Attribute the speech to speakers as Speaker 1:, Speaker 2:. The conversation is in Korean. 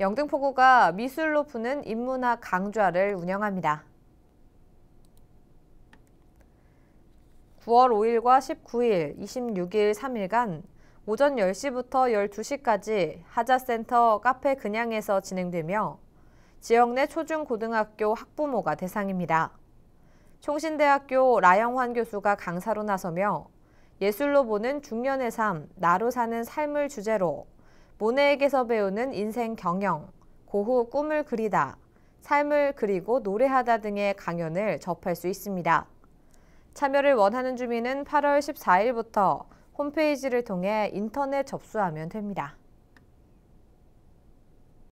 Speaker 1: 영등포구가 미술로 푸는 인문학 강좌를 운영합니다. 9월 5일과 19일, 26일 3일간 오전 10시부터 12시까지 하자센터 카페 근양에서 진행되며 지역 내 초중고등학교 학부모가 대상입니다. 총신대학교 라영환 교수가 강사로 나서며 예술로 보는 중년의 삶, 나로 사는 삶을 주제로 모네에게서 배우는 인생 경영, 고흐 꿈을 그리다, 삶을 그리고 노래하다 등의 강연을 접할 수 있습니다. 참여를 원하는 주민은 8월 14일부터 홈페이지를 통해 인터넷 접수하면 됩니다.